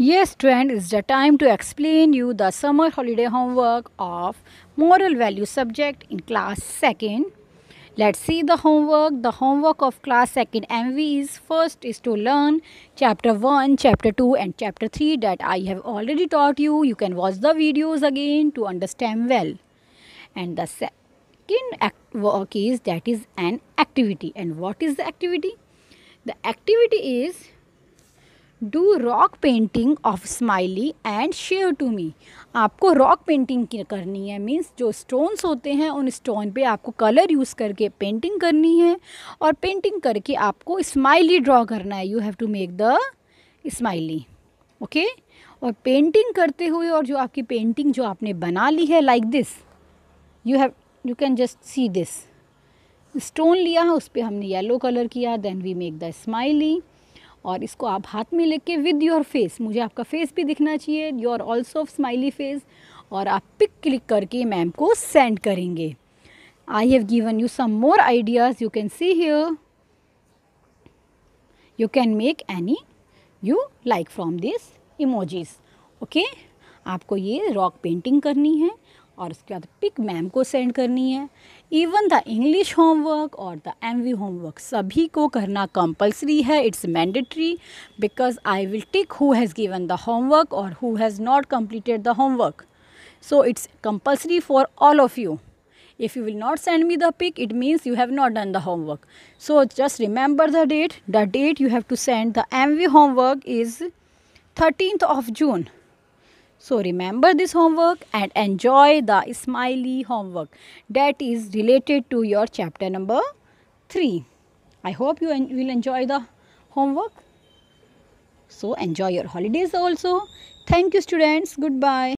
Yes, trend it's the time to explain you the summer holiday homework of moral value subject in class 2nd. Let's see the homework. The homework of class 2nd MV is first is to learn chapter 1, chapter 2 and chapter 3 that I have already taught you. You can watch the videos again to understand well. And the second work is that is an activity. And what is the activity? The activity is do rock painting of smiley and share to me आपको rock painting करनी है means जो stones होते हैं उन stone पे आपको colour use करके पेंटिंग करनी है और पेंटिंग करके आपको स्माइली ड्रॉ करना है you have to make the smiley okay और पेंटिंग करते हुए और जो आपकी पेंटिंग जो आपने बना ली है like this you have you can just see this stone लिया है उस पर हमने येलो कलर किया then we make the smiley और इसको आप हाथ में लेके विद योर फेस मुझे आपका फेस भी दिखना चाहिए योर ऑल्सो स्माइली फेस और आप पिक क्लिक करके मैम को सेंड करेंगे I have given you some more ideas you can see here you can make any you like from this emojis okay आपको ये रॉक पेंटिंग करनी है और उसके बाद पिक मैम को सेंड करनी है इवन द इंग्लिश होमवर्क और द एम वी होमवर्क सभी को करना कंपलसरी है it's mandatory because I will tick who has given the homework और who has not completed the homework so it's compulsory for all of you if you will not send me the pic it means you have not done the homework so just remember the date the date you have to send the M V homework is thirteenth of June So remember this homework and enjoy the smiley homework that is related to your chapter number 3. I hope you will enjoy the homework. So enjoy your holidays also. Thank you students. Goodbye.